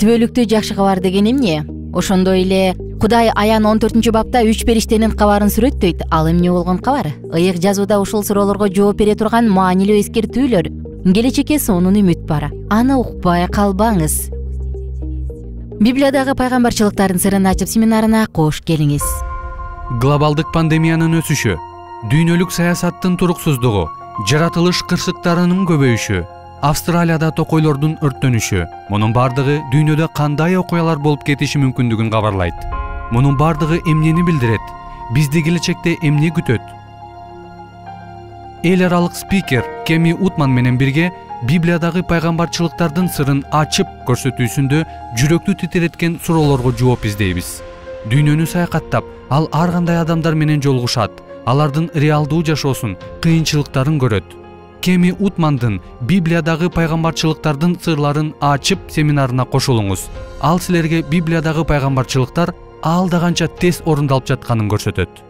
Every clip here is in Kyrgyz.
түбөлүктүү жакшы кабар деген эмне ошондой эле кудай аян он төртүнчү бапта үч периштенин кабарын сүрөттөйт ал эмне болгон кабар ыйык жазууда ушул суроолорго жооп бере турган маанилүү эскертүүлөр келечекке сонун үмүт бар аны укпай калбаңыз библиядагы пайгамбарчылыктардын сырын ачып семинарына кош келиңиз глобалдык пандемиянын өсүшү дүйнөлүк саясаттын туруксуздугу жаратылыш кырсыктарынын көбөйүшү австралияда токойлордун өрттөнүшү мунун баардыгы дүйнөдө кандай окуялар болуп кетиши мүмкүндүгүн кабарлайт мунун баардыгы эмнени билдирет бизди келечекте эмне күтөт эл аралык спикер кеми утман менен бирге библиядагы пайгамбарчылыктардын сырын ачып көрсөтүүсүндө жүрөктү титиреткен суроолорго жооп издейбиз дүйнөнү саякаттап ал ар кандай адамдар менен жолугушат алардын реалдуу жашоосун кыйынчылыктарын көрөт кеми утмандын библиядагы пайгамбарчылыктардын сырларын ачып семинарына кошулуңуз ал силерге библиядагы пайгамбарчылыктар алда канча тез орундалып жатканын көрсөтөт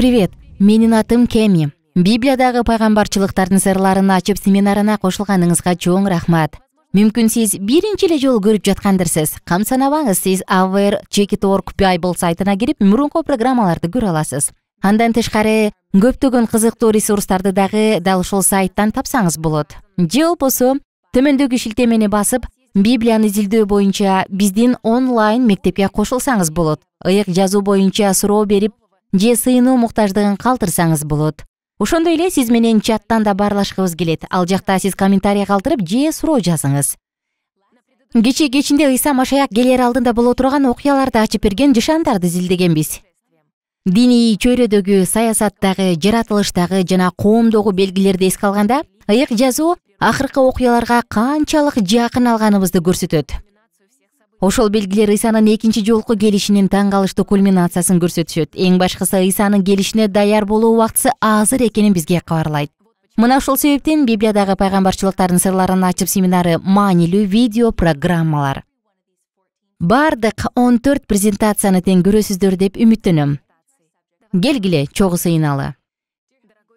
привет менин атым кеми библиядагы пайгамбарчылыктардын сырларын ачып семинарына кошулганыңызга чоң рахмат мүмкүн сиз биринчи эле жолу көрүп жаткандырсыз кам санабаңыз сиз авер чекит орг сайтына кирип мурунку программаларды көрө аласыз андан тышкары көптөгөн кызыктуу ресурстарды дагы дал ушул сайттан тапсаңыз болот же болбосо төмөндөгү шилтемени басып библияны изилдөө боюнча биздин онлайн мектепке кошулсаңыз болот ыйык жазуу боюнча суроо берип же сыйынуу муктаждыгын калтырсаңыз болот ошондой эле сиз менен чаттан да баарлашкыбыз келет ал жакта сиз комментарий калтырып же суроо жазыңыз кечээ кечинде ыйса машаяк келер алдында боло турган окуяларды ачып берген жышандарды изилдегенбиз диний чөйрөдөгү саясаттагы жаратылыштагы жана коомдогу белгилерди эске алганда ыйык жазуу акыркы окуяларга канчалык жакын алганыбызды көрсөтөт ошол белгилер ыйсанын экинчи жолку келишинин таң калыштуу кульминациясын көрсөтүшөт эң башкысы ыйсанын келишине даяр болуу убактысы азыр экенин бизге кабарлайт мына ошол себептен библиядагы пайгамбарчылыктардын сырларын ачып семинары маанилүү видео программалар баардык он төрт презентацияны тең көрөсүздөр деп үмүттөнөм келгиле чогуу сыйыналы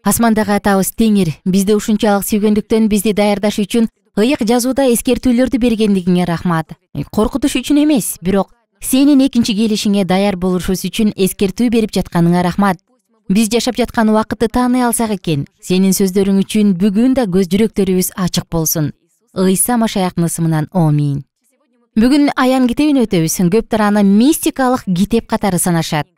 асмандагы атабыз теңир бизди ушунчалык сүйгөндүктөн бизди даярдаш үчүн ыйык жазууда эскертүүлөрдү бергендигиңе рахмат коркутуш үчүн эмес бирок сенин экинчи келишиңе даяр болушубуз үчүн эскертүү берип жатканыңа рахмат биз жашап жаткан убакытты тааный алсак экен сенин сөздөрүң үчүн бүгүн да көз жүрөктөрүбүз ачык болсун ыйса машаяктын ысымынан омин бүгүн аян китебин өтөбүз көптөр аны мистикалык китеп катары санашат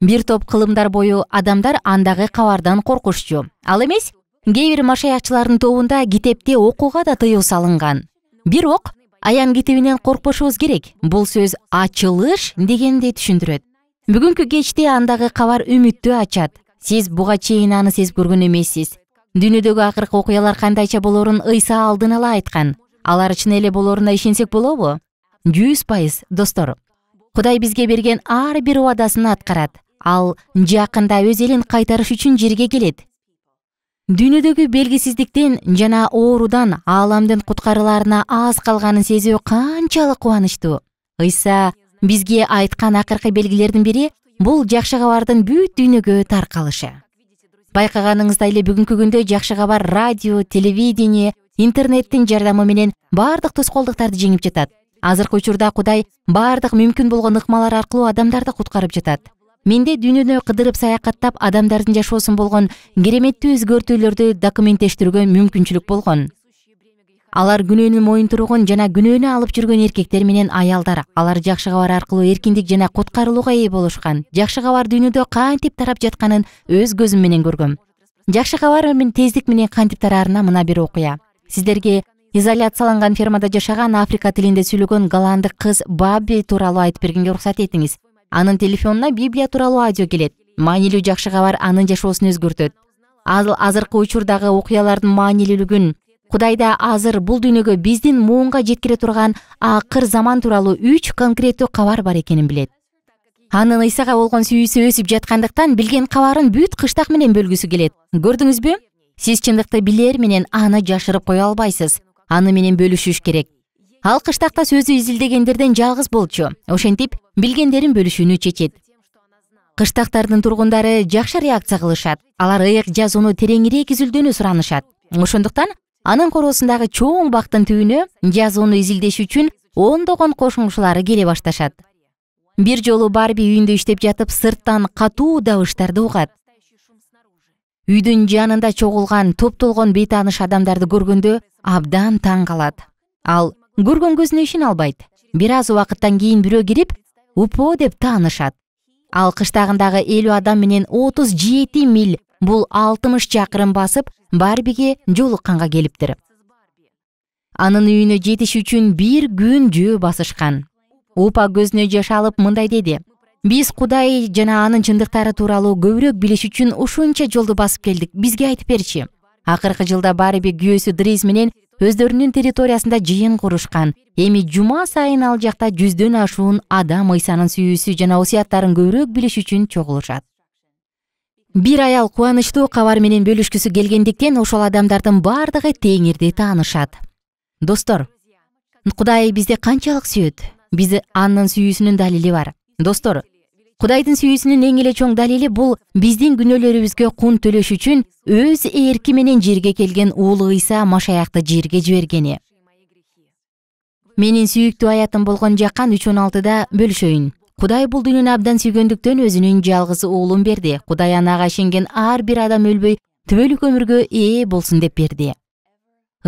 бир топ кылымдар бою адамдар андагы кабардан коркушчу ал эмес кээ бир машаякчылардын тобунда китепти окууга да тыюу салынган бирок аян китебинен коркпошубуз керек бул сөз ачылыш дегенди түшүндүрөт бүгүнкү кечте андагы кабар үмүттү ачат сиз буга чейин аны сезип көргөн эмессиз дүйнөдөгү акыркы окуялар кандайча болоорун ыйса алдын ала айткан алар чын эле болоруна ишенсек болобу жүз пайыз достор кудай бизге берген ар бир убадасын аткарат ал жакында өз элин кайтарыш үчүн жерге келет дүйнөдөгү белгисиздиктен жана оорудан ааламдын куткарыларына аз калганын сезүү канчалык кубанычтуу ыйса бизге айткан акыркы белгилердин бири бул жакшы кабардын бүт дүйнөгө таркалышы байкаганыңыздай эле бүгүнкү күндө жакшы кабар радио телевидение интернеттин жардамы менен баардык тоскоолдуктарды жеңип жатат азыркы учурда кудай баардык мүмкүн болгон ыкмалар аркылуу адамдарды куткарып жатат менде дүйнөнү кыдырып саякаттап адамдардын жашоосун болгон кереметтүү өзгөртүүлөрдү документтештирүүгө мүмкүнчүлүк болгон алар күнөөнү моюн жана күнөөнү алып жүргөн эркектер менен аялдар алар жакшы кабар аркылуу эркиндик жана куткарылууга ээ болушкан жакшы кабар дүйнөдө кантип тарап жатканын өз көзүм менен көргөм жакшы кабар тездик менен кантип тараарына мына бир окуя сиздерге изоляцияланган фермада жашаган африка тилинде сүйлөгөн голландык кыз бабби тууралуу айтып бергенге уруксат этиңиз анын телефонуна библия тууралуу аудио келет маанилүү жакшы кабар анын жашоосун өзгөртөт ал азыркы учурдагы окуялардын маанилүүлүгүн кудайда азыр бул дүйнөгө биздин муунга жеткире турган акыр заман тууралуу үч конкреттүү кабар бар экенин билет анын ыйсага болгон сүйүүсү өсүп жаткандыктан билген кабарын бүт кыштак менен бөлгүсү келет көрдүңүзбү сиз чындыкты билер менен аны жашырып кое албайсыз аны менен бөлүшүш керек ал кыштакта сөзү изилдегендерден жалгыз болчу ошентип билгендерин бөлүшүүнү чечет кыштактардын тургундары жакшы реакция кылышат алар ыйык жазууну тереңирээк изилдөөнү суранышат ошондуктан анын короосундагы чоң бактын түбүнө жазууну изилдеш үчүн ондогон кошумчулары келе башташат бир жолу барби үйүндө иштеп жатып сырттан катуу дабыштарды угат үйдүн жанында чогулган топтолгон бейтааныш адамдарды көргөндө абдан таң калат ал көргөн көзүнө ишене албайт бир аз убакыттан кийин бирөө кирип упо деп таанышат ал кыштагындагы элүү адам менен отуз жети миль бул алтымыш чакырым басып барбиге жолукканга келиптир анын үйүнө жетиш үчүн бир күн жөө басышкан упа көзүнө жаш алып мындай деди биз кудай жана анын чындыктары тууралуу көбүрөөк билиш үчүн ушунча жолду басып келдик бизге айтып берчи акыркы жылда барби күйөөсү дриз менен өздөрүнүн территориясында жыйын курушкан эми жума сайын ал жакта жүздөн ашуун адам ыйсанын сүйүүсү жана осуяттарын көбүрөөк билиш үчүн чогулушат бир аял кубанычтуу кабар менен бөлүшкүсү келгендиктен ошол адамдардын баардыгы теңирди таанышат достор кудай бизди канчалык сүйөт бизди анын сүйүүсүнүн далили бар достор кудайдын сүйүүсүнүн эң эле чоң далили бул биздин күнөөлөрүбүзгө кун төлөш үчүн өз эрки менен жерге келген уулу ыйса машаякты жерге жибергени менин сүйүктүү аятым болгон жакан үч он алтыда бөлүшөйүн кудай бул дүйнөнү абдан сүйгөндүктөн өзүнүн жалгыз уулун берди кудай анага ишенген ар бир адам өлбөй түбөлүк өмүргө ээ болсун деп берди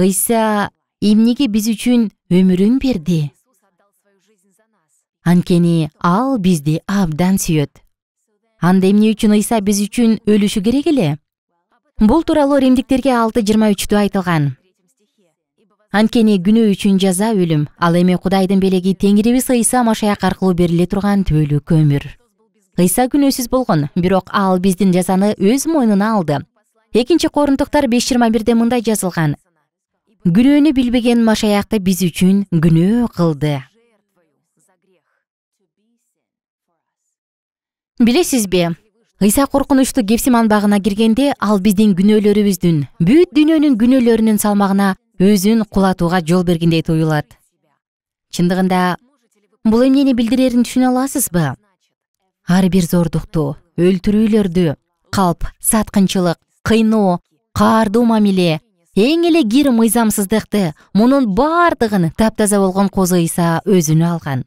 ыйса эмнеге биз үчүн өмүрүн берди анткени ал бизди абдан сүйөт анда эмне үчүн ыйса биз үчүн өлүшү керек эле бул тууралуу римдиктерге алты жыйырма үчтө айтылган анткени күнөө үчүн жаза өлүм ал эми кудайдын белеги теңирибиз ыйса машаяк аркылуу бериле турган түбөлүк өмүр ыйса күнөөсүз болгон бирок ал биздин жазаны өз мойнуна алды экинчи корунтуктар беш жыйырма бирде мындай жазылган күнөөнү билбеген машаякты биз үчүн күнөө кылды билесизби ыйса коркунучтуу гефсиман багына киргенде ал биздин күнөөлөрүбүздүн бүт дүйнөнүн күнөөлөрүнүн салмагына өзүн кулатууга жол бергендей туюлат чындыгында бул эмнени билдирерин түшүнө аласызбы ар бир зордукту өлтүрүүлөрдү калп саткынчылык кыйноо каардуу мамиле эң эле кир мыйзамсыздыкты мунун баардыгын таптаза болгон козу ыйса өзүнө алган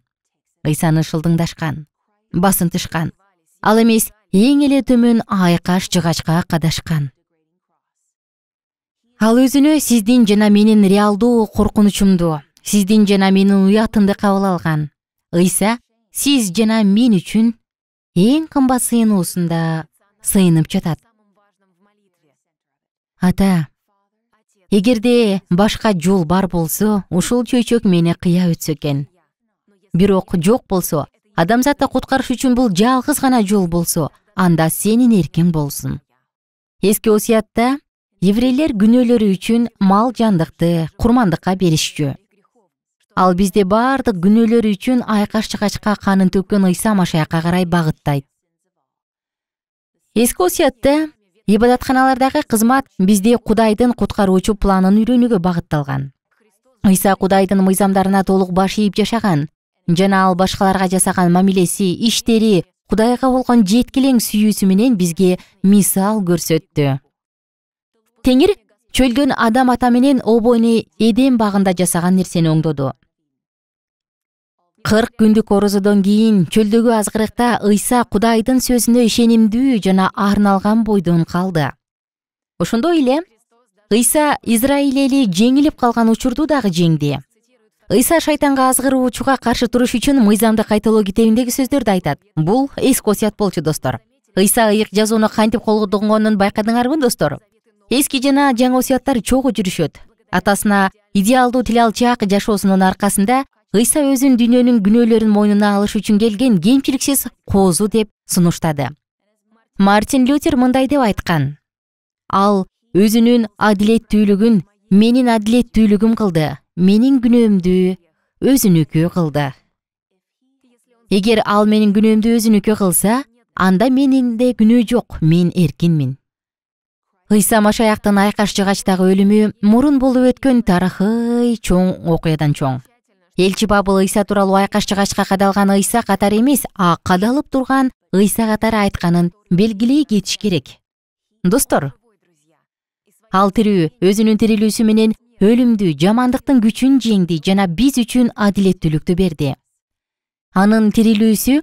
ыйсаны шылдыңдашкан басынтышкан ал эмес эң эле төмөн айкаш жыгачка кадашкан ал өзүнө сиздин жана менин реалдуу коркунучумду сиздин жана менин уятымды кабыл алган ыйса сиз жана мен үчүн эң кымбат сыйынуусунда сыйынып жатат ата эгерде башка жол бар болсо ушул чөйчөк мени кыя өтсө экен бирок жок болсо адамзатты куткарыш үчүн бул жалгыз гана жол болсо анда сенин эркиң болсун эски осуятта еврейлер күнөөлөрү үчүн мал жандыкты курмандыкка беришчү ал бизди баардык күнөөлөрү үчүн айкаш чыгачка канын төккөн ыйса машаякка карай багыттайт эски осуятта ибадатканалардагы кызмат бизди кудайдын куткаруучу планын үйрөнүүгө багытталган ыйса кудайдын мыйзамдарына толук баш ийип жашаган жана ал башкаларга жасаган мамилеси иштери кудайга болгон жеткилең сүйүүсү менен бизге мисал көрсөттү теңир чөлдөн адам ата менен обони эден багында жасаган нерсени оңдоду кырк күндүк орозодон кийин чөлдөгү азгырыкта ыйса кудайдын сөзүнө ишенимдүү жана арналган бойдон калды ошондой эле ыйса израиль эли жеңилип калган учурду дагы жеңди ыйса шайтанга азгыруучуга каршы туруш үчүн мыйзамды кайталоо китебиндеги сөздөрдү айтат бул эски осуят болчу достор ыйса ыйык жазууну кантип колдонгонун байкадыңарбы достор эски жана жаңы осуяттар чогуу жүрүшөт атасына идеалдуу тил алчаак жашоосунун аркасында ыйса өзүн дүйнөнүн күнөөлөрүн мойнуна алыш үчүн келген кемчиликсиз коозу деп сунуштады мартин лютер мындай деп айткан ал өзүнүн адилеттүүлүгүн менин адилеттүүлүгүм кылды менин күнөөмдү өзүнүкү кылды эгер ал менин күнөөмдү өзүнүкү кылса анда менде күнөө жок мен эркинмин ыйса машаяктын айкаш жыгачтагы өлүмү мурун болуп өткөн тарыхый чоң окуядан чоң элчи бабыл ыйса тууралуу айкаш жыгачка кадалган ыйса катары эмес а кадалып турган ыйса катары айтканын белгилей кетиш керек достор ал тирүү өзүнүн тирилүүсү менен өлүмдү жамандыктын күчүн жеңди жана биз үчүн адилеттүүлүктү берди анын тирилүүсү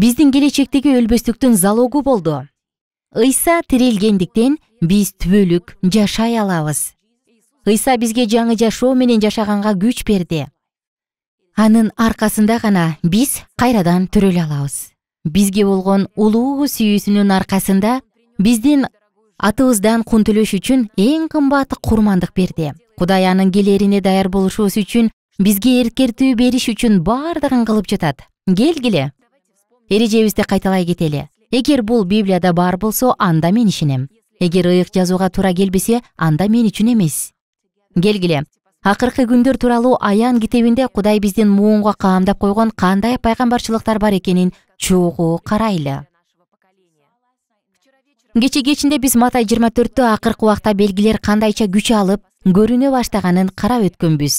биздин келечектеги өлбөстүктүн залогу болду ыйса тирилгендиктен биз түбөлүк жашай алабыз ыйса бизге жаңы жашоо менен жашаганга күч берди анын аркасында гана биз кайрадан төрөлө алабыз бизге болгон улуу сүйүүсүнүн аркасында биздин атыбыздан кун төлөш үчүн эң кымбат курмандык берди кудай анын келерине даяр болушубуз үчүн бизге эркертүү бериш үчүн баардыгын кылып жатат келгиле эрежебизди кайталай кетели эгер бул библияда бар болсо анда мен ишенем эгер ыйык жазууга туура келбесе анда мен үчүн эмес келгиле акыркы күндөр тууралуу аян китебинде кудай биздин муунга каамдап койгон кандай пайгамбарчылыктар бар экенин чогуу карайлы кечээ кечинде биз матай жыйырма төрттө акыркы убакта белгилер кандайча күч алып көрүнө баштаганын карап өткөнбүз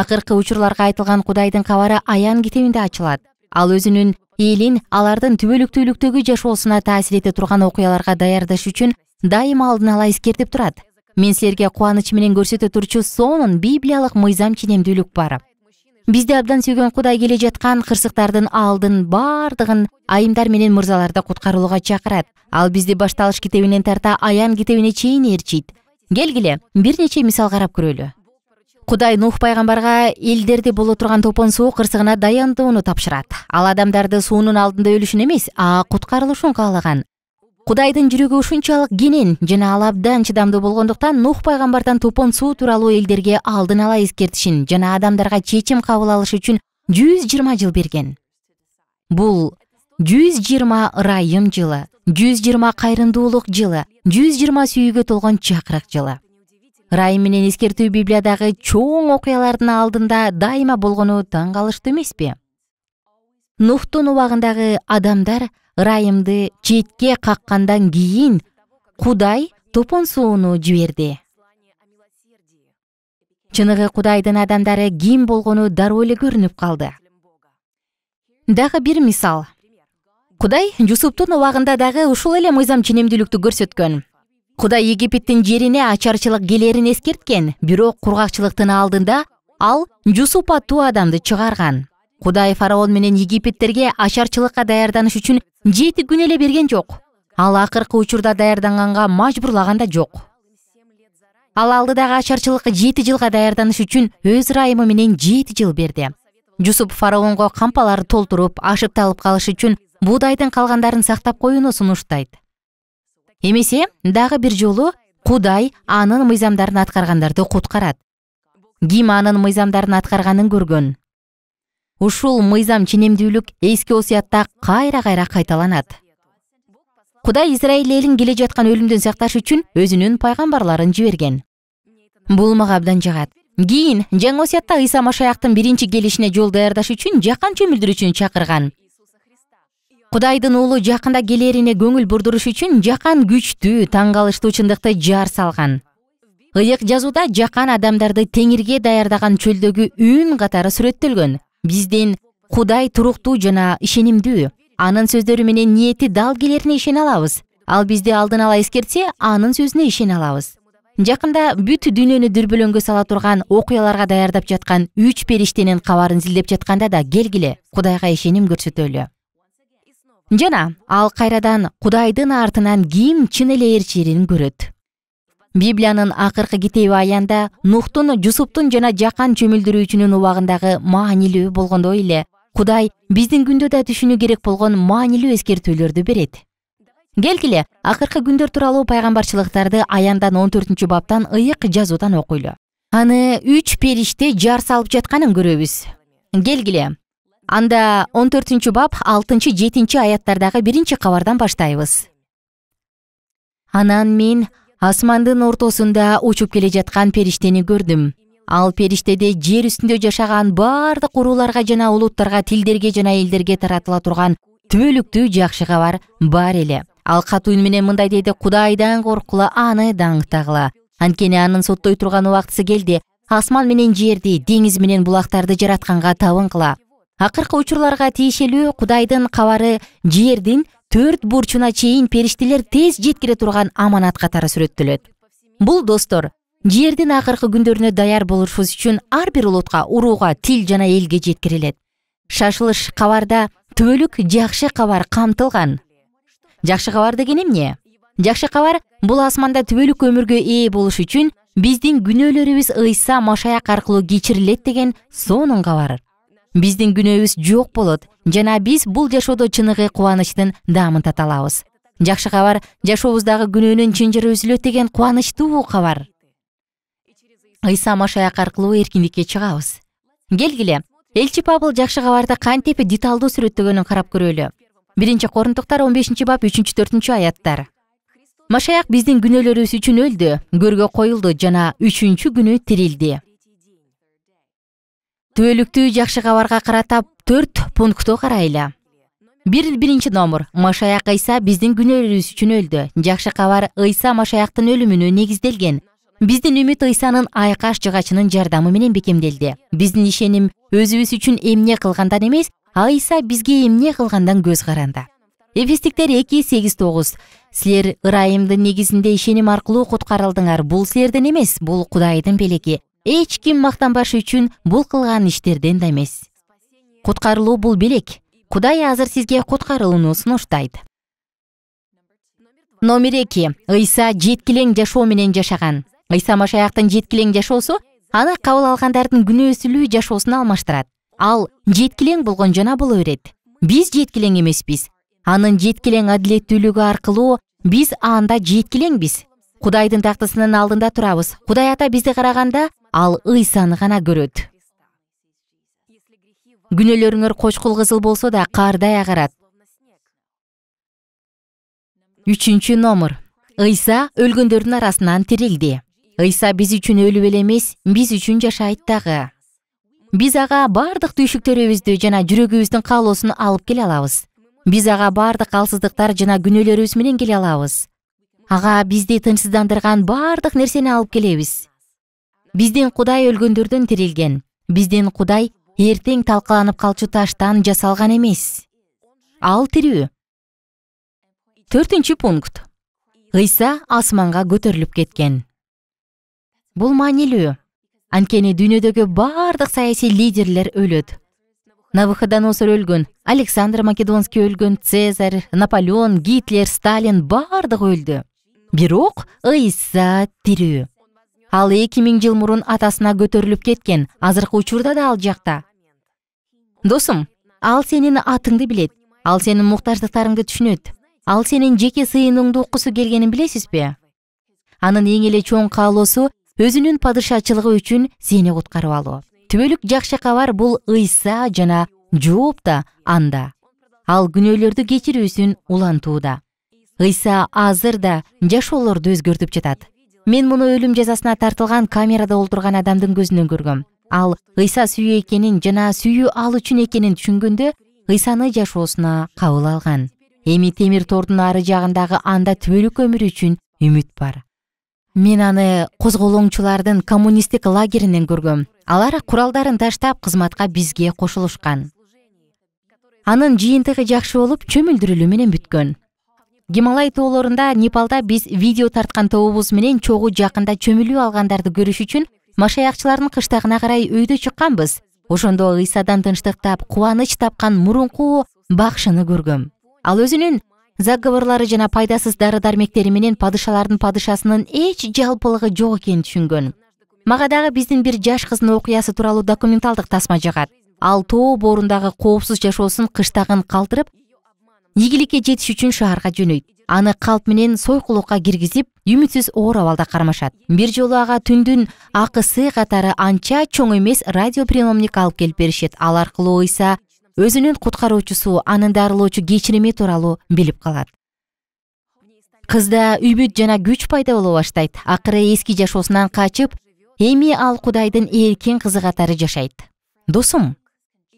акыркы учурларга айтылган кудайдын кабары аян китебинде ачылат ал өзүнүн элин алардын түбөлүктүүлүктөгү жашоосуна таасир эте турган окуяларга даярдаш үчүн дайыма алдын ала эскертип турат мен силерге кубаныч менен көрсөтө турчу сонун библиялык мыйзам ченемдүүлүк бар бизди абдан сүйгөн кудай келе жаткан кырсыктардын алдын баардыгын айымдар менен мырзаларды куткарууга чакырат ал бизди башталыш китебинен тарта аян китебине чейин ээрчийт келгиле бир нече мисал карап көрөлү кудай нух пайгамбарга элдерди боло турган топон суу кырсыгына даяндоону тапшырат ал адамдарды суунун алдында өлүшүн эмес а куткарылышын каалаган кудайдын жүрөгү ушунчалык кенен жана ал абдан чыдамдуу болгондуктан нух пайгамбардан топон суу тууралуу элдерге алдын ала эскертишин жана адамдарга чечим кабыл алыш үчүн жүз жыйырма жыл берген бул жүз жыйырма ырайым жылы жүз жыйырма кайрымдуулук жылы жүз жыйырма сүйүүгө толгон чакырык жылы ырайым менен эскертүү библиядагы чоң окуялардын алдында дайыма болгону таң калыштуу эмеспи нухтун убагындагы адамдар ырайымды четке каккандан кийин кудай топон сууну жиберди чыныгы кудайдын адамдары ким болгону дароо эле көрүнүп калды дагы бир мисал кудай жусуптун убагында дагы ушул эле мыйзам ченемдүүлүктү көрсөткөн кудай египеттин жерине ачарчылык келерин эскерткен бирок кургакчылыктын алдында ал жусуп аттуу адамды чыгарган кудай фараон менен египеттерге ашарчылыкка даярданыш үчүн жети күн эле берген жок ал акыркы учурда даярданганга мажбурлаган да жок ал алдыдагы ашарчылыкка жети жылга даярданыш үчүн өз ырайымы менен жети жыл берди жусуп фараонго кампаларды толтуруп ашып талып калыш үчүн буудайдын калгандарын сактап коюуну сунуштайт эмесе дагы бир жолу кудай анын мыйзамдарын аткаргандарды куткарат ким анын мыйзамдарын аткарганын көргөн ушул мыйзам ченемдүүлүк эски осуятта кайра кайра кайталанат кудай израиль элин келе жаткан өлүмдөн сакташ үчүн өзүнүн пайгамбарларын жиберген бул мага абдан жагат кийин жаңы осуятта ыйса машаяктын биринчи келишине жол даярдаш үчүн жакан чөмүлдүрүүчүнү чакырган кудайдын уулу жакында келэрине көңүл бурдуруш үчүн жакан күчтүү таң калыштуу чындыкты жар салган ыйык жазууда жакан адамдарды теңирге даярдаган чөлдөгү үн катары сүрөттөлгөн биздин кудай туруктуу жана ишенимдүү анын сөздөрү менен ниети дал келерине ишене алабыз ал бизди алдын ала эскертсе анын сөзүнө ишене алабыз жакында бүт дүйнөнү дүрбөлөңгө сала турган окуяларга даярдап жаткан үч периштенин кабарын изилдеп жатканда да келгиле кудайга ишеним көрсөтөлү жана ал кайрадан кудайдын артынан ким чын эле көрөт библиянын акыркы китеби аянда нухтун жусуптун жана жакан чөмүлдүрүүчүнүн убагындагы маанилүү болгондой эле кудай биздин күндө да түшүнүү керек болгон маанилүү эскертүүлөрдү берет келгиле акыркы күндөр тууралуу пайгамбарчылыктарды аяндан он төртүнчү баптан ыйык жазуудан окуйлу аны үч периште жар салып жатканын көрөбүз келгиле анда он төртүнчү бап алтынчы жетинчи аяттардагы биринчи кабардан баштайбыз анан мен асмандын ортосунда учуп келе жаткан периштени көрдүм ал периштеде жер үстүндө жашаган баардык урууларга жана улуттарга тилдерге жана элдерге таратыла турган түбөлүктүү жакшы кабар бар эле ал катуу үн менен мындай деди кудайдан корккула аны даңктагыла анткени анын соттой турган убактысы келди асман менен жерди деңиз менен булактарды жаратканга табынгыла акыркы учурларга тиешелүү кудайдын кабары жердин төрт бурчуна чейин периштелер тез жеткире турган аманат катары сүрөттөлөт бул достор жердин акыркы күндөрүнө даяр болушубуз үчүн ар бир улутка урууга тил жана элге жеткирилет шашылыш кабарда түбөлүк жакшы кабар камтылган жакшы кабар деген эмне жакшы кабар бул асманда түбөлүк өмүргө ээ болуш үчүн биздин күнөөлөрүбүз ыйса машаяк аркылуу кечирилет деген сонун кабар биздин күнөөбүз жок болот жана биз бул жашоодо чыныгы кубанычтын даамын тата алабыз жакшы кабар жашообуздагы күнөөнүн чынжыры үзүлөт деген кубанычтуу кабар ыйса машаяк аркылуу эркиндикке чыгабыз келгиле элчи пабыл жакшы кабарды кантип деталдуу сүрөттөгөнүн карап көрөлү биринчи корунтуктар он бешинчи бап үчүнчү төртүнчү аяттар машаяк биздин күнөөлөрүбүз үчүн өлдү көргө коюлду жана үчүнчү күнү тирилди түбөлүктүү жакшы кабарга карата төрт пунктту карайлы бир биринчи номур машаяк ыйса биздин күнөөлүбүз үчүн өлдү жакшы кабар ыйса машаяктын өлүмүнө негизделген биздин үмүт ыйсанын айкаш жыгачынын жардамы менен бекемделди биздин ишеним өзүбүз үчүн эмне кылгандан эмес а ыйса бизге эмне кылгандан көз каранды эфестиктер эки сегиз тогуз силер ырайымдын негизинде ишеним аркылуу куткарылдыңар бул силерден эмес бул кудайдын белеги эч ким мактанбаш үчүн бул кылган иштерден да эмес куткарылуу бул белек кудай азыр сизге куткарылууну сунуштайт номер эки ыйса жеткилең жашоо менен жашаган ыйса машаяктын жеткилең жашоосу аны кабыл алгандардын күнөөсүлүү жашоосуна алмаштырат ал жеткилең болгон жана боло берет биз жеткилең эмеспиз анын жеткилең адилеттүүлүгү аркылуу биз анда жеткилеңбиз кудайдын тактысынын алдында турабыз кудай ата бизди караганда ал ыйсаны гана көрөт күнөөлөрүңөр кочкул кызыл болсо да каардай агарат үчүнчү номур ыйса өлгөндөрдүн арасынан тирилди ыйса биз үчүн өлүп эле эмес биз үчүн жашайт дагы биз ага бардык түйшүктөрүбүздү жана жүрөгүбүздүн каалоосун алып келе алабыз биз ага бардык алсыздыктар жана күнөөлөрүбүз менен келе алабыз ага бизди тынчсыздандырган бардык нерсени алып келебиз биздин кудай өлгөндөрдөн тирилген биздин кудай эртең талкаланып калчу таштан жасалган эмес ал тирүү төртүнчү пункт ыйса асманга көтөрүлүп кеткен бул маанилүү анткени дүйнөдөгү баардык саясий лидерлер өлөт навыходоносор өлгөн александр македонский өлгөн цезарь наполеон гитлер сталин баардыгы өлдү бирок ыйса тирүү ал эки миң жыл мурун атасына көтөрүлүп кеткен азыркы учурда да ал жакта досум ал сенин атыңды билет ал сенин муктаждыктарыңды түшүнөт ал сенин жеке сыйынууңду уккусу келгенин билесизби анын эң эле чоң каалоосу өзүнүн падышачылыгы үчүн сени куткарып алуу түбөлүк жакшы кабар бул ыйса жана жооп да анда ал күнөөлөрдү кечирүүсүн улантууда ыйса азыр да жашоолорду өзгөртүп жатат мен муну өлүм жазасына тартылган камерада олтурган адамдын көзүнөн көргөм ал ыйса сүйүү экенин жана сүйүү ал үчүн экенин түшүнгөндө ыйсаны жашоосуна кабыл алган эми темир тордун ары жагындагы анда түбөлүк өмүр үчүн үмүт бар мен аны козголоңчулардын коммунисттик лагеринен көргөм алар куралдарын таштап кызматка бизге кошулушкан анын жыйынтыгы жакшы болуп чөмүлдүрүлүү менен бүткөн гималай тоолорунда непалда биз видео тарткан тобубуз менен чогуу жакында чөмүлүп алгандарды көрүш үчүн машаякчылардын кыштагына карай өйдө чыкканбыз ошондо ыйсадан тынчтык таап кубаныч тапкан мурунку бакшыны көргөм ал өзүнүн заговорлору жана пайдасыз дары дармектери менен падышалардын падышасынын эч жалпылыгы жок экенин түшүнгөн мага дагы биздин бир жаш кыздын окуясы тууралуу документалдык тасма жагат ал тоо боорундагы коопсуз жашоосун кыштагын калтырып ийгиликке жетиш үчүн шаарга жөнөйт аны калп менен сойкулукка киргизип үмүтсүз оор абалда кармашат бир жолу ага түндүн акысы катары анча чоң эмес радио приемник алып келип беришет ал аркылуу ыйса өзүнүн куткаруучусу анын дарылоочу кечирими тууралуу билип калат кызда үмүт жана күч пайда боло баштайт акыры эски жашоосунан качып эми ал кудайдын эркин кызы катары жашайт досум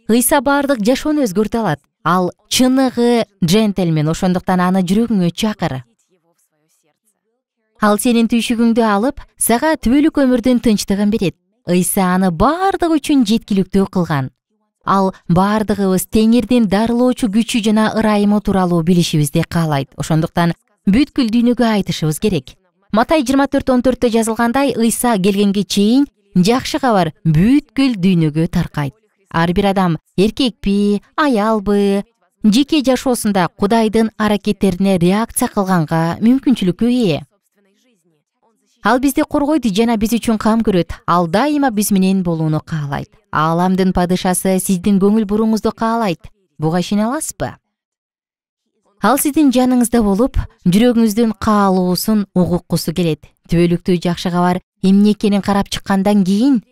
ыйса баардык жашоону өзгөртө алат ал чыныгы джентльмен ошондуктан аны жүрөгүңө чакыр ал сенин түйшүгүңдү алып сага түбөлүк өмүрдүн тынчтыгын берет ыйса аны баардыгы үчүн жеткиликтүү кылган ал баардыгыбыз теңирдин дарылоочу күчү жана ырайымы тууралуу билишибизди каалайт ошондуктан бүткүл дүйнөгө айтышыбыз керек матай жыйырма төрт он төрттө жазылгандай ыйса келгенге чейин жакшы кабар бүткүл дүйнөгө таркайт ар бир адам эркекпи аялбы жеке жашоосунда кудайдын аракеттерине реакция кылганга мүмкүнчүлүккө ээ ал бизди коргойт жана биз үчүн кам көрөт ал дайыма биз менен болууну каалайт ааламдын падышасы сиздин көңүл бурууңузду каалайт буга ишене аласызбы ал сиздин жаныңызда болуп жүрөгүңүздүн каалоосун угуккусу келет түбөлүктүү жакшы кабар эмне экенин карап чыккандан кийин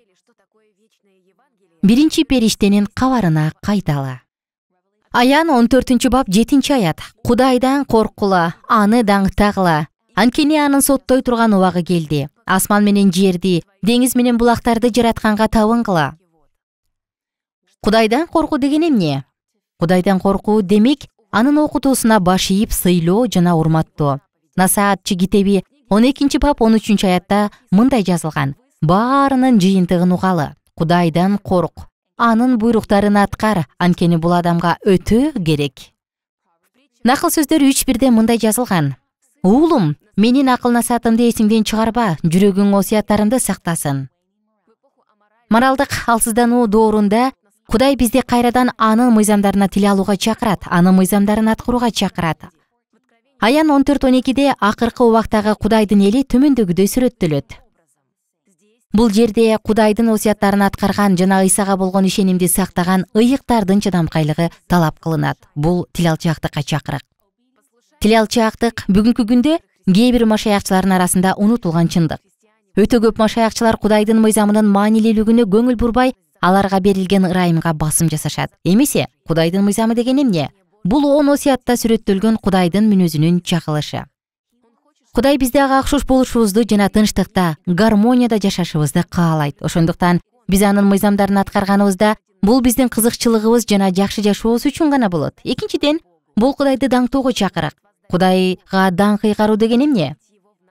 биринчи периштенин кабарына кайталы аян он төртүнчү бап жетинчи аят кудайдан корккула аны даңктагыла анткени анын соттой турган убагы келди асман менен жерди деңиз менен булактарды жаратканга табынгыла кудайдан коркуу деген эмне кудайдан коркуу демек анын окутуусуна баш ийип сыйлоо жана урматтоо насаатчы китеби он экинчи бап он үчүнчү аятта мындай жазылган баарынын жыйынтыгын угалы кудайдан корк анын буйруктарын аткар анткени бул адамга өтө керек накыл сөздөр үч бирде мындай жазылган уулум менин акыл насаатымды эсиңден чыгарба жүрөгүң осуяттарымды сактасын моралдык алсыздануу доорунда кудай бизди кайрадан анын мыйзамдарына тил алууга чакырат анын мыйзамдарын аткарууга чакырат аян он төрт он экиде акыркы убактагы кудайдын эли төмөндөгүдөй сүрөттөлөт бул жерде кудайдын осуяттарын аткарган жана ыйсага болгон ишенимди сактаган ыйыктардын чыдамкайлыгы талап кылынат бул тил алчаактыкка чакырык тил алчаактык бүгүнкү күндө кээ бир машаякчылардын арасында унутулган чындык өтө көп машаякчылар кудайдын мыйзамынын маанилүүлүгүнө көңүл бурбай аларга берилген ырайымга басым жасашат эмесе кудайдын мыйзамы деген эмне бул он осуятта сүрөттөлгөн кудайдын мүнөзүнүн чагылышы кудай бизди ага окшош болушубузду жана тынчтыкта гармонияда жашашыбызды каалайт ошондуктан биз анын мыйзамдарын аткарганыбызда бул биздин кызыкчылыгыбыз жана жакшы жашообуз үчүн гана болот экинчиден бул кудайды даңктоого чакырык кудайга даңк ыйгаруу деген эмне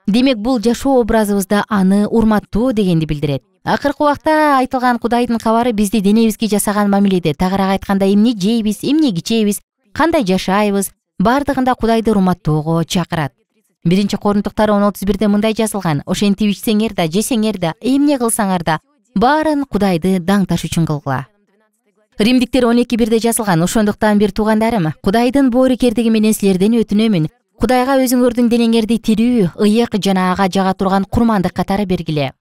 демек бул жашоо образыбызда аны урматтоо дегенди билдирет акыркы убакта айтылган кудайдын кабары бизди денебизге жасаган мамиледе тагыраак айтканда эмне жейбиз эмне ичебиз кандай жашайбыз баардыгында кудайды урматтоого чакырат биринчи корунтуктар он отуз бирде мындай жазылган ошентип ичсеңер да жесеңер да эмне кылсаңар да баарын кудайды даңташ үчүн кылгыла римдиктер он эки бирде жазылган ошондуктан бир туугандарым кудайдын боорукердиги менен силерден өтүнөмүн кудайга өзүңөрдүн денеңерди тирүү ыйык жана ага жага турган курмандык катары бергиле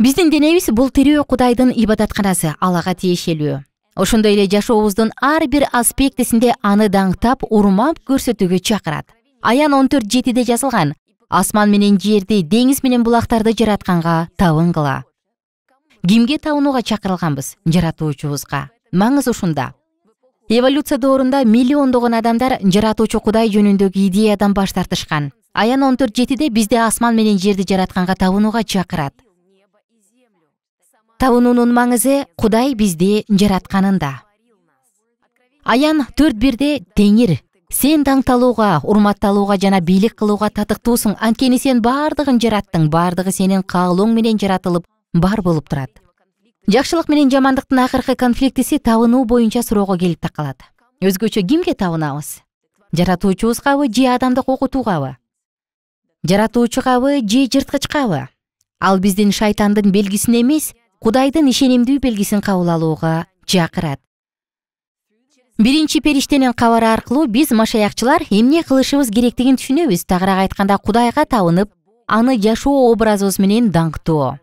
биздин денебиз бул тирүү кудайдын ибадатканасы ал ага тиешелүү ошондой эле жашообуздун ар бир аспектисинде аны даңктап урмап көрсөтүүгө чакырат аян он төрт жетиде жазылган асман менен жерди деңиз менен булактарды жаратканга табынгыла кимге табынууга чакырылганбыз жаратуучубузга маңыз ушунда эволюция доорунда миллиондогон адамдар жаратуучу кудай жөнүндөгү идеядан баш тартышкан аян он төрт жетиде бизди асман менен жерди жаратканга табынууга чакырат табынуунун маңызы кудай бизди жаратканында аян төрт бирде теңир сен даңталууга урматталууга жана бийлик кылууга татыктуусуң анткени сен баардыгын жараттың баардыгы сенин каалооң менен жаратылып бар болуп турат жакшылык менен жамандыктын акыркы конфликтиси табынуу боюнча суроого келип такалат өзгөчө кимге табынабыз жаратуучубузгабы же адамдык окутуугабы жаратуучугабы же жырткычкабы ал биздин шайтандын белгисин эмес кудайдын ишенимдүү белгисин кабыл алууга чакырат биринчи периштенин кабары аркылуу биз машаякчылар эмне кылышыбыз керектигин түшүнөбүз тагыраак айтканда кудайга табынып аны жашоо образыбыз менен даңктоо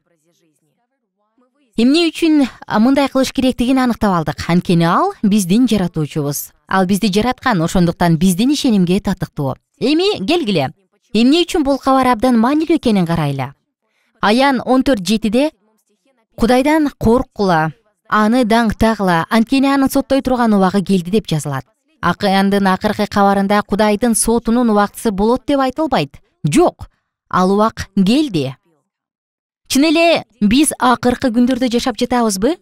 эмне үчүн мындай кылыш керектигин аныктап алдык анткени ал биздин жаратуучубуз ал бизди жараткан ошондуктан биздин ишенимге татыктуу эми келгиле эмне үчүн бул кабар абдан маанилүү экенин карайлы аян он төрт жетиде кудайдан корккула аны даңктагыла анткени анын соттой турган убагы келди деп жазылат акыяндын акыркы кабарында кудайдын сотунун убактысы болот деп айтылбайт жок ал убак келди чын эле биз акыркы күндөрдө жашап жатабызбы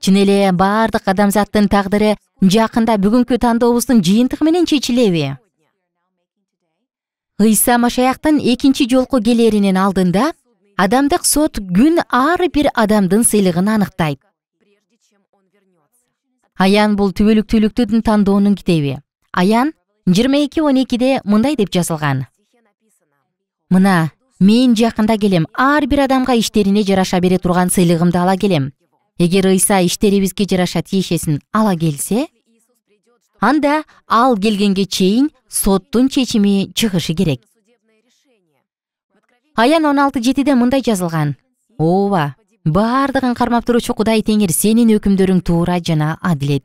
чын эле баардык адамзаттын тагдыры жакында бүгүнкү тандообуздун жыйынтыгы менен чечилеби ыйса машаяктын экинчи жолку келеринин алдында адамдык сот күн ар бир адамдын сыйлыгын аныктайт аян бул түбөлүктүүлүктүн тандоонун китеби аян жыйырма эки он экиде мындай деп жазылган мына мен жакында келем ар бир адамга иштерине жараша бере турган сыйлыгымды ала келем эгер ыйса иштерибизге жараша тиешесин ала келсе анда ал келгенге чейин соттун чечими чыгышы керек аян он алты жетиде мындай жазылган ооба баардыгын кармап туруучу кудай теңир сенин өкүмдөрүң туура жана адилет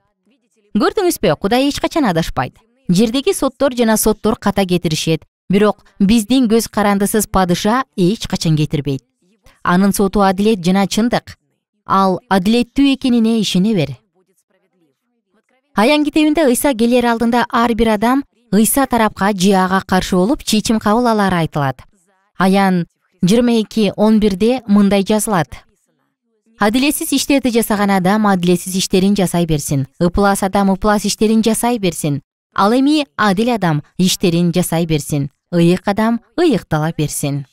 көрдүңүзбү кудай эч качан адашпайт жердеги соттор жана соттор ката кетиришет бирок биздин көз карандысыз падыша эч качан кетирбейт анын соту адилет жана чындык ал адилеттүү экенине ишене бер аян китебинде ыйса келер алдында ар бир адам ыйса тарапка же ага каршы болуп чечим кабыл алары айтылат аян жыйырма эки он бирде мындай жазылат адилетсиз иштерди жасаган адам адилетсиз иштерин жасай берсин ыплас адам ыплас иштерин жасай берсин ал эми адил адам иштерин жасай берсин ыйык адам ыйыктала берсин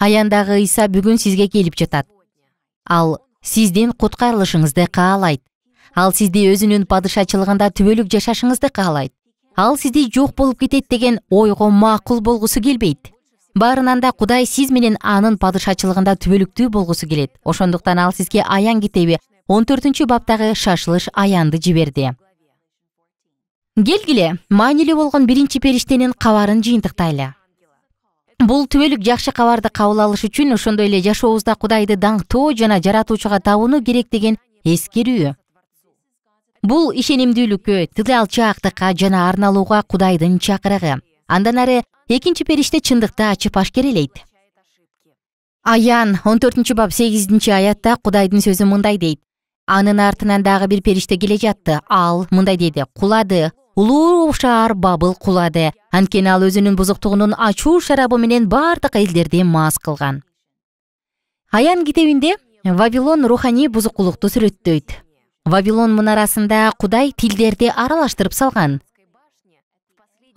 аяндагы ыйса бүгүн сизге келип жатат ал сиздин куткарылышыңызды каалайт ал сизди өзүнүн падышачылыгында түбөлүк жашашыңызды каалайт ал сизди жок болуп кетет деген ойго макул болгусу келбейт баарынан да кудай сиз менен анын падышачылыгында түбөлүктүү болгусу келет ошондуктан ал сизге аян китеби он төртүнчү баптагы шашылыш аянды жиберди келгиле маанилүү болгон биринчи периштенин кабарын жыйынтыктайлы бул түбөлүк жакшы кабарды кабыл алыш үчүн ошондой эле жашообузда кудайды даңктоо жана жаратуучуга табынуу керек деген эскерүү бул ишенимдүүлүккө тыйылчаактыкка жана арналууга кудайдын чакырыгы андан ары экинчи периште чындыкты ачып ашкерелейт аян он төртүнчү бап сегизинчи аятта кудайдын сөзү мындай дейт анын артынан дагы бир периште келе жатты ал мындай деди кулады улуу шаар бабыл кулады анткени ал өзүнүн бузуктугунун ачуу шарабы менен баардык элдерди мас кылган аян китебинде вавилон руханий бузукулукту сүрөттөйт вавилон мунарасында кудай тилдерди аралаштырып салган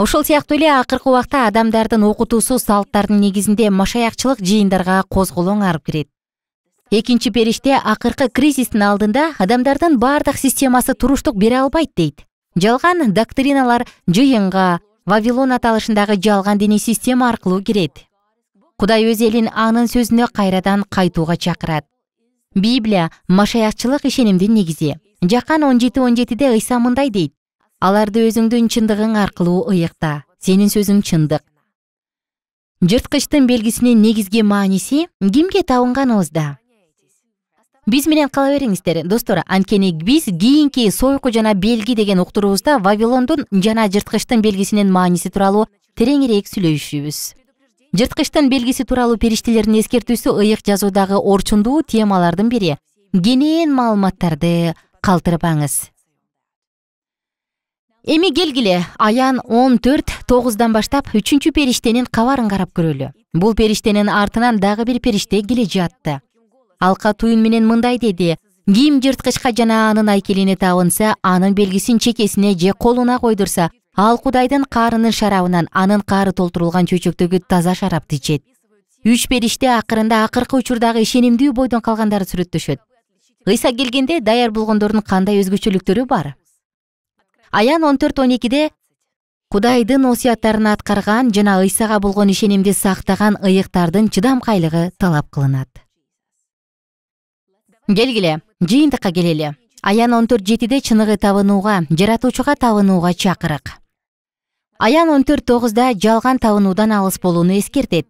ошол сыяктуу эле акыркы убакта адамдардын окутуусу салттардын негизинде машаякчылык жыйындарга козголоң арып кирет экинчи периште акыркы кризистин алдында адамдардын баардык системасы туруштук бере албайт дейт жалган доктриналар жыйынга вавилон аталышындагы жалган диний система аркылуу кирет кудай өз элин анын сөзүнө кайрадан кайтууга чакырат библия машаякчылык ишенимдин негизи жакан он жети он жетиде ыйса мындай дейт аларды өзүңдүн чындыгың аркылуу ыйыкта сенин сөзүң чындык жырткычтын белгисинин негизги мааниси кимге табынганыбызда биз менен кала бериңиздер достор анткени биз кийинки сойку жана белги деген уктуруубузда вавилондун жана жырткычтын белгисинин мааниси тууралуу тереңирээк сүйлөшүбүз жырткычтын белгиси тууралуу периштелердин эскертүүсү ыйык жазуудагы орчундуу темалардын бири кенен маалыматтарды калтырбаңыз эми келгиле аян он төрт тогуздан баштап үчүнчү периштенин кабарын карап көрөлү бул периштенин артынан дагы бир периште келе жатты ал катуу менен мындай деди ким жырткычка жана анын айкелине табынса анын белгисин чекесине же колуна койдурса ал кудайдын каарынын шарабынан анын каары толтурулган чөйчөктөгү таза шарапты ичет үч периште акырында акыркы учурдагы ишенимдүү бойдон калгандарды сүрөттөшөт ыйса келгенде даяр болгондордун кандай өзгөчөлүктөрү бар аян он төрт он экиде кудайдын осуяттарын аткарган жана ыйсага болгон ишенимди сактаган ыйыктардын чыдамкайлыгы талап кылынат келгиле жыйынтыкка келели аян он төрт жетиде чыныгы табынууга жаратуучуга табынууга чакырык аян он төрт тогузда жалган табынуудан алыс болууну эскертет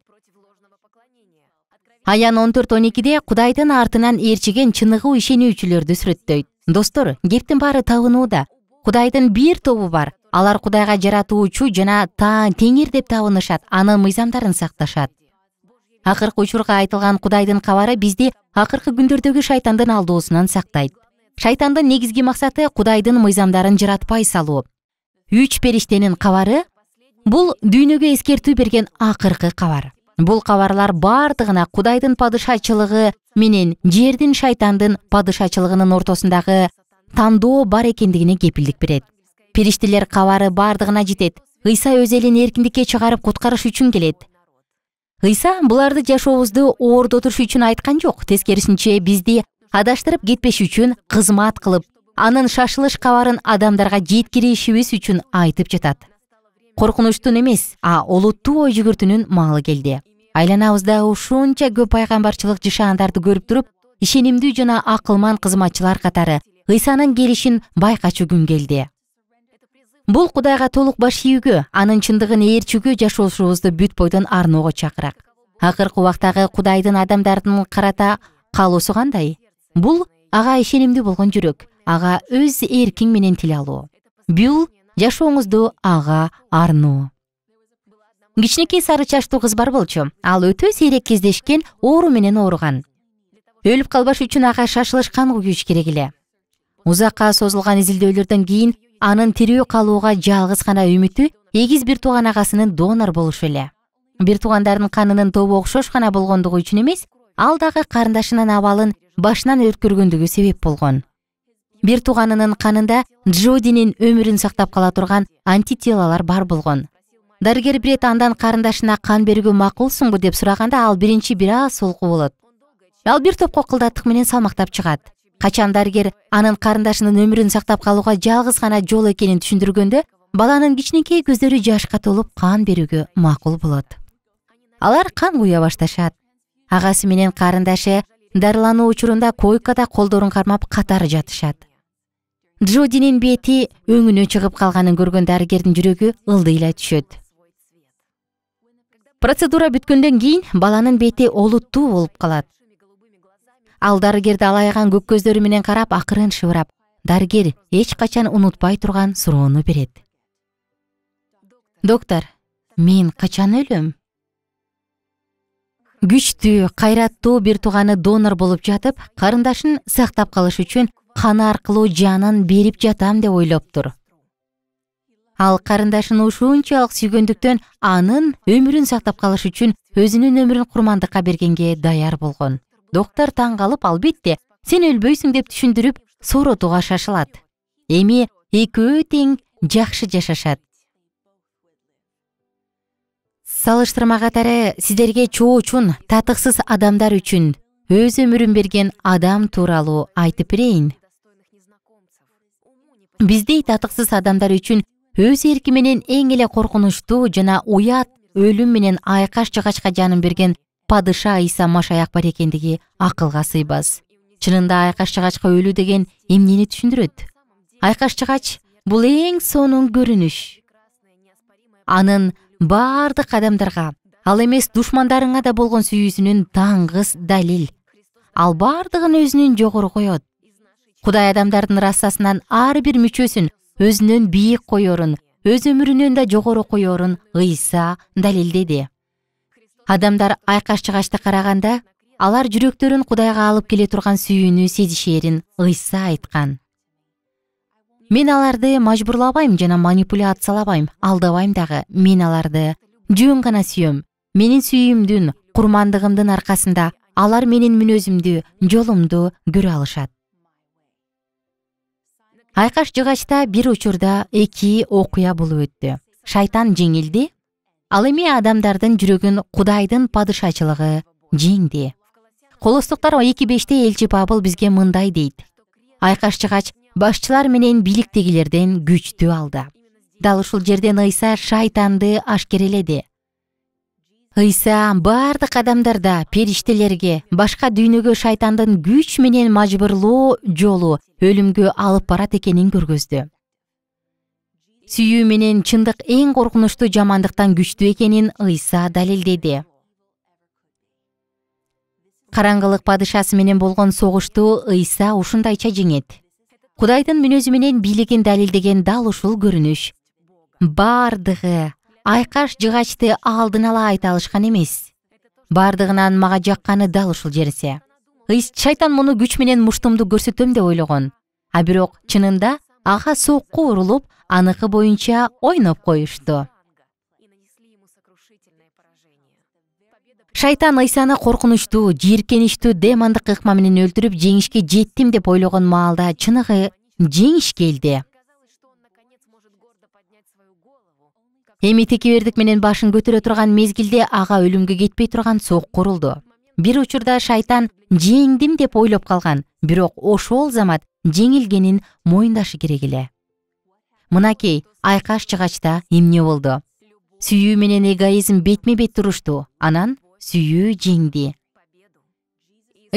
аян он төрт он экиде кудайдын артынан ээрчиген чыныгуу ишенүүчүлөрдү сүрөттөйт достор кептин баары табынууда кудайдын бир тобу бар алар кудайга жаратуучу жана теңир деп табынышат анын мыйзамдарын сакташат акыркы учурга айтылган кудайдын кабары бизди акыркы күндөрдөгү шайтандын алдоосунан сактайт шайтандын негизги максаты кудайдын мыйзамдарын жаратпай салуу үч периштенин кабары бул дүйнөгө эскертүү берген акыркы кабар бул кабарлар баардыгына кудайдын падышачылыгы менен жердин шайтандын падышачылыгынын ортосундагы тандоо бар экендигине кепилдик берет периштелер кабары баардыгына жетет ыйса өз элин эркиндикке чыгарып куткарыш үчүн келет ыйса буларды жашообузду оордотуш үчүн айткан жок тескерисинче бизди адаштырып кетпеш үчүн кызмат кылып анын шашылыш кабарын адамдарга жеткиришибиз үчүн айтып жатат коркунучтун эмес а олуттуу ой жүгүртүүнүн маалы келди айланабызда ушунча көп пайгамбарчылык жышаандарды көрүп туруп ишенимдүү жана акылман кызматчылар катары ыйсанын келишин байкачу күн келди бул кудайга толук баш ийүүгө анын чындыгын ээрчүүгө жашоосубузду бүт бойдон арноого чакырак акыркы убактагы кудайдын адамдардын карата каалоосу кандай бул ага ишенимдүү болгон жүрөк ага өз эркиң менен тил алуу бул жашооңузду ага арноо кичинекей сары чачтуу кыз бар болчу ал өтө сейрек кездешкен оору менен ооруган өлүп калбаш үчүн ага шашылыш кан куйюш керек эле узакка созулган изилдөөлөрдөн кийин анын тирүү калууга жалгыз гана үмүтү эгиз бир тууган агасынын донор болушу эле бир туугандардын канынын тобу окшош гана болгондугу үчүн эмес ал дагы карындашынын абалын башынан өткөргөндүгү себеп болгон бир тууганынын канында джодинин өмүрүн сактап кала турган антителалар бар болгон дарыгер бирет андан карындашына кан берүүгө макулсуңбу деп сураганда ал биринчи бир аз солку болот ал бир топ кылдаттык менен салмактап чыгат качан дарыгер анын карындашынын өмүрүн сактап калууга жалгыз гана жол экенин түшүндүргөндө баланын кичинекей көздөрү жашка толуп кан берүүгө макул болот алар кан куя башташат агасы менен карындашы дарылануу учурунда койкада колдорун кармап катары жатышат джудинин бети өңүнө чыгып калганын көргөн дарыгердин жүрөгү ылдыйлай түшөт процедура бүткөндөн кийин баланын бети олуттуу болуп калат ал дарыгерди алайган көк көздөрү менен карап акырын шыбырап дарыгер эч качан унутпай турган суроону берет доктор мен качан өлөм күчтүү кайраттуу бир тууганы донор болуп жатып карындашын сактап калыш үчүн каны аркылуу жанын берип жатам деп ойлоптур ал карындашын ушунчалык сүйгөндүктөн анын өмүрүн сактап калыш үчүн өзүнүн өмүрүн курмандыкка бергенге даяр болгон доктор таң калып албетте сен өлбөйсүң деп түшүндүрүп сооротууга шашылат эми экөө тең жакшы жашашат салыштырма катары сиздерге чоочун татыксыз адамдар үчүн өз өмүрүн берген адам тууралуу айтып берейин биздей татыксыз адамдар үчүн өз эрки менен эң эле коркунучтуу жана уят өлүм менен айкаш жыгачка жанын берген падыша ыйса машаяк бар экендиги акылга сыйбас чынында айкаш жыгачка өлүү деген эмнени түшүндүрөт айкаш жыгач бул эң сонун көрүнүш анын баардык адамдарга ал эмес душмандарыңа да болгон сүйүүсүнүн даңгыз далил ал баардыгын өзүнөн жогору коет кудай адамдардын расасынан ар бир мүчөсүн өзүнөн бийик коерун өз өмүрүнөн да жогору коерун ыйса далилдеди адамдар айкаш чыгашты караганда алар жүрөктөрүн кудайга алып келе турган сүйүүнү сезишээрин ыйса айткан мен аларды мажбурлабайм жана манипуляциялабайм алдабайм дагы мен аларды жөн гана сүйөм менин сүйүүмдүн курмандыгымдын аркасында алар менин мүнөзүмдү жолумду көрө алышат айкаш жыгачта бир учурда эки окуя болуп өттү шайтан жеңилди ал эми адамдардын жүрөгүн кудайдын падышачылыгы жеңди колостуктар эки беште элчи пабыл бизге мындай дейт айкаш чыгач башчылар менен бийликтегилерден күчтү алды дал ушул жерден ыйса шайтанды ашкереледи ыйса бардык адамдарда периштелерге башка дүйнөгө шайтандын күч менен мажбурлоо жолу өлүмгө алып барат экенин көргөздү сүйүү менен чындык эң коркунучтуу жамандыктан күчтүү экенин ыйса далилдеди караңгылык падышасы менен болгон согушту ыйса ушундайча жеңет кудайдын мүнөзү менен бийлигин далилдеген дал ушул көрүнүш баардыгы айкаш жыгачты алдын ала айта алышкан эмес баардыгынан мага жакканы дал ушул нерсе шайтан муну күч менен муштумду көрсөтөм деп ойлогон а бирок чынында ага сокку урулуп аныкы боюнча ойноп коюшту шайтан ыйсаны коркунучтуу жийиркеничтүү демондук ыкма менен өлтүрүп жеңишке жеттим деп ойлогон маалда чыныгы жеңиш келди эми текебердик менен башын көтөрө турган мезгилде ага өлүмгө кетпей турган сокку урулду бир учурда шайтан жеңдим деп ойлоп калган бирок ошол замат жеңилгенин моюндашы керек эле мынакей айкаш чыгачта эмне болду сүйүү менен эгоизм бетме бет турушту анан сүйүү жеңди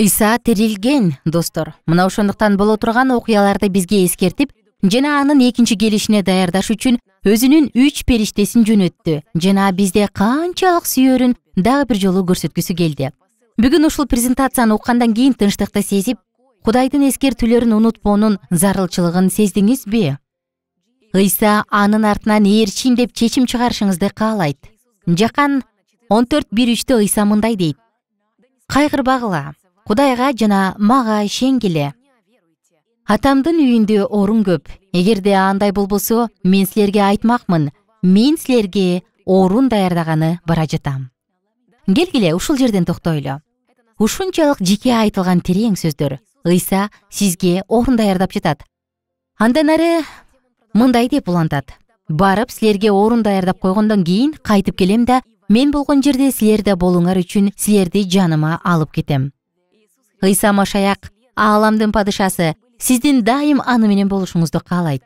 ыйса тирилген достор мына ошондуктан боло турган окуяларды бизге эскертип жана анын экинчи келишине даярдаш үчүн өзүнүн үч периштесин жөнөттү жана бизди канчалык сүйөөрүн дагы бир жолу көрсөткүсү келди бүгүн ушул презентацияны уккандан кийин тынчтыкты сезип кудайдын эскертүүлөрүн унутпоонун зарылчылыгын сездиңизби ыйса анын артынан ээрчийм деп чечим чыгарышыңызды каалайт жакан он төрт бир үчтө ыйса мындай дейт кайгырбагыла кудайга жана мага ишенгиле атамдын үйүндө орун көп эгерде андай болбосо мен силерге айтмакмын мен силерге орун даярдаганы бара жатам келгиле ушул жерден токтойлу ушунчалык жеке айтылган терең сөздөр ыйса сизге орун даярдап жатат андан ары мындай деп улантат барып силерге орун даярдап койгондон кийин кайтып келем да мен болгон жерде силер да болуңар үчүн силерди жаныма алып кетем ыйса машаяк ааламдын падышасы сиздин дайым аны менен болушуңузду каалайт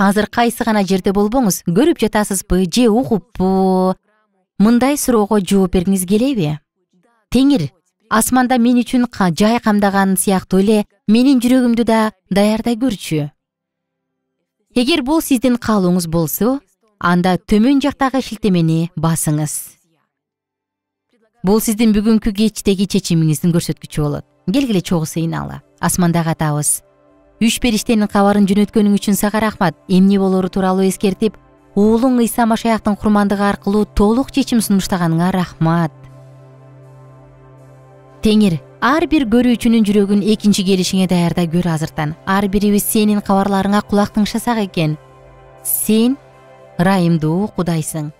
азыр кайсы гана жерде болбоңуз көрүп жатасызбы же угуппу мындай суроого жооп бергиңиз келеби теңир асманда мен үчүн жай камдаган сыяктуу эле менин жүрөгүмдү да даярдай көрчү эгер бул сиздин каалооңуз болсо анда төмөн жактагы шилтемени басыңыз бул сиздин бүгүнкү кечтеги чечимиңиздин көрсөткүчү болот келгиле чогуу сыйналы асмандагы атабыз үч периштенин кабарын жөнөткөнүң үчүн сага рахмат эмне болору тууралуу эскертип уулуң ыйса машаяктын курмандыгы аркылуу толук чечим сунуштаганыңа рахмат теңир ар бир көрүүчүнүн жүрөгүн экинчи келишиңе даярдай көр азыртан ар бирибиз сенин кабарларыңа кулак тыңшасак экен сен ырайымдуу кудайсың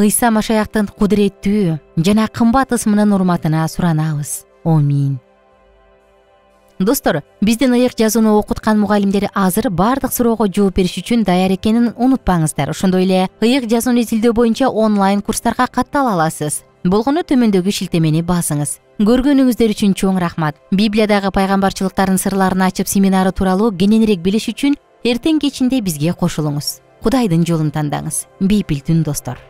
ыйса машаяктын кудуреттүү жана кымбат ысмынын урматына суранабыз омин достор биздин ыйык жазууну окуткан мугалимдер азыр баардык суроого жооп бериш үчүн даяр экенин унутпаңыздар ошондой эле ыйык жазууну изилдөө боюнча онлайн курстарга каттала аласыз болгону төмөндөгү шилтемени басыңыз көргөнүңүздөр үчүн чоң рахмат библиядагы пайгамбарчылыктардын сырларын ачып семинары тууралуу кененирээк билиш үчүн эртең кечинде бизге кошулуңуз кудайдын жолун тандаңыз түн достор